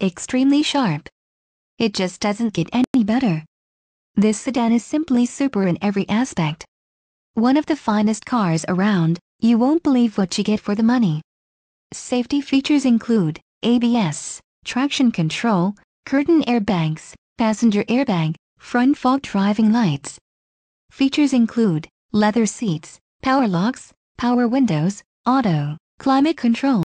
extremely sharp. It just doesn't get any better. This sedan is simply super in every aspect. One of the finest cars around, you won't believe what you get for the money. Safety features include ABS, traction control, curtain airbags, passenger airbag, front fog driving lights. Features include leather seats, power locks, power windows, auto, climate control,